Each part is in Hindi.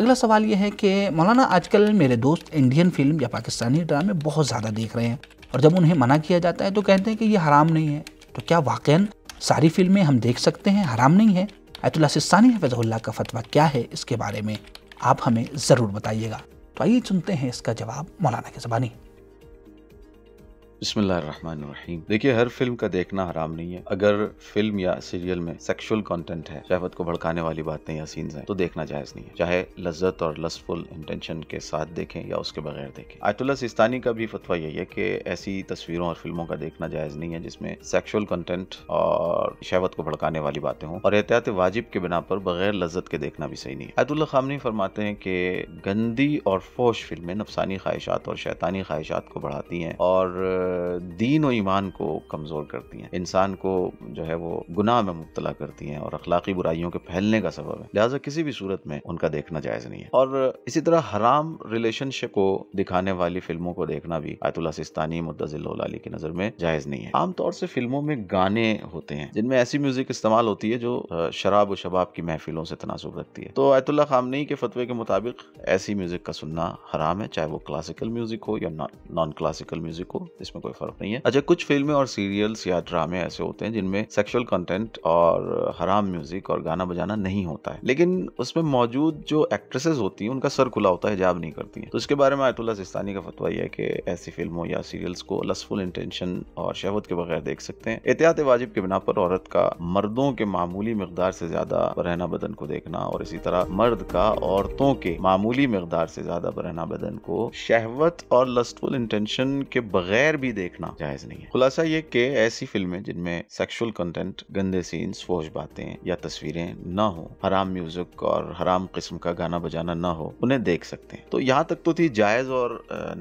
अगला सवाल ये है कि मौलाना आजकल मेरे दोस्त इंडियन फिल्म या पाकिस्तानी ड्रामे बहुत ज़्यादा देख रहे हैं और जब उन्हें मना किया जाता है तो कहते हैं कि ये हराम नहीं है तो क्या वाक़ सारी फिल्में हम देख सकते हैं हराम नहीं है अतुल्ला सिस्तानी का फतवा क्या है इसके बारे में आप हमें ज़रूर बताइएगा तो आइए सुनते हैं इसका जवाब मौलाना की ज़बानी बिस्मिल्लाहिर्रहमानिर्रहीम देखिए हर फिल्म का देखना हराम नहीं है अगर फिल्म या सीरियल में सेक्सुअल कंटेंट है चाहे को भड़काने वाली बातें या सीन्स हैं तो देखना जायज नहीं है चाहे लज्जत और लसफुल इंटेंशन के साथ देखें या उसके बगैर देखें आयतुल्ला सिस्तानी का भी फतवा यही है कि ऐसी तस्वीरों और फिल्मों का देखना जायज नहीं है जिसमें सेक्शुअल कंटेंट और शहवत को भड़काने वाली बातें हों और एहतियात वाजिब के बिना पर बगैर लज्जत के देखना भी सही नहीं है आयतुल्ला खामनी फरमाते हैं कि गंदी और फोश फिल्में नफसानी ख्वाहिशात और शैतानी ख्वाहिशात को बढ़ाती हैं और दीन और ईमान को कमज़ोर करती हैं इंसान को जो है वो गुनाह में मुबतला करती हैं और अखलाकी बुराइयों के फैलने का सबब है लिहाजा किसी भी सूरत में उनका देखना जायज़ नहीं है और इसी तरह हराम रिलेशनशिप को दिखाने वाली फिल्मों को देखना भी आयतुल्ला सिस्तानी मुद्दजिल्लाली की नज़र में जायज़ नहीं है आमतौर से फिल्मों में गाने होते हैं जिनमें ऐसी म्यूज़िक इस्तेमाल होती है जो शराब व शबाब की महफिलों से तनासब रखती है तो आयतुल्ला खामनी के फतवे के मुताबिक ऐसी म्यूज़िक का सुनना हराम है चाहे वो क्लासिकल म्यूज़िक हो या नॉन क्लासिकल म्यूज़िक हो इसमें में कोई फर्क नहीं है अच्छा कुछ फिल्में और सीरियल्स या ड्रामे ऐसे होते हैं जिनमें सेक्सुअल कंटेंट और हराम म्यूजिक और गाना बजाना नहीं होता है लेकिन उसमें मौजूद जो एक्ट्रेसेस होती हैं उनका सर खुला होता है हिजाब नहीं करती है तो इसके बारे में आयतुल्ला सिस्तानी का फतवा यह है कि ऐसी फिल्मों या सीरियल्स को लसफुल इंटेंशन और शहवत के बगैर देख सकते हैं एहतियात वाजिब के बिना पर औरत का मर्दों के मामूली मकदार से ज्यादा बरहना बदन को देखना और इसी तरह मर्द का औरतों के मामूली मकदार से ज्यादा बरहना बदन को शहवत और लस्टफुल इंटेंशन के बगैर भी भी देखना जायज नहीं है खुलासा ये के ऐसी फिल्में जिनमें सेक्सुअल कंटेंट गंदे सीन्स फोज बातें या तस्वीरें न हो हराम म्यूजिक और हराम किस्म का गाना बजाना न हो उन्हें देख सकते हैं तो यहाँ तक तो थी जायज और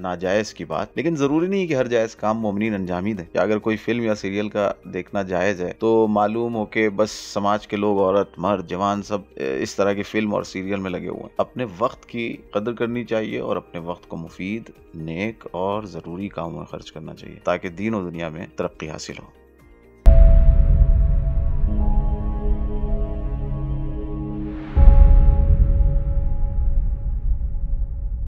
नाजायज की बात लेकिन जरूरी नहीं कि हर जायज काम मोमिन अंजाम ही दे अगर कोई फिल्म या सीरियल का देखना जायज है तो मालूम हो के बस समाज के लोग औरत मर्द जवान सब इस तरह की फिल्म और सीरियल में लगे हुए हैं अपने वक्त की कदर करनी चाहिए और अपने वक्त को मुफीद नेक और ज़रूरी कामों में खर्च करना चाहिए ताकि दिनों दुनिया में तरक्की हासिल हो